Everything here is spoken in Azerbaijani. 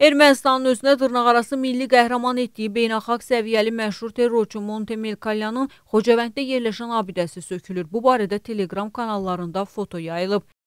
Ermənistanın özünə dırnaqarası milli qəhrəman etdiyi beynəlxalq səviyyəli məşhur terrorçu Monte Melkalyanın Xocavənddə yerləşən abidəsi sökülür. Bu barədə Telegram kanallarında foto yayılıb.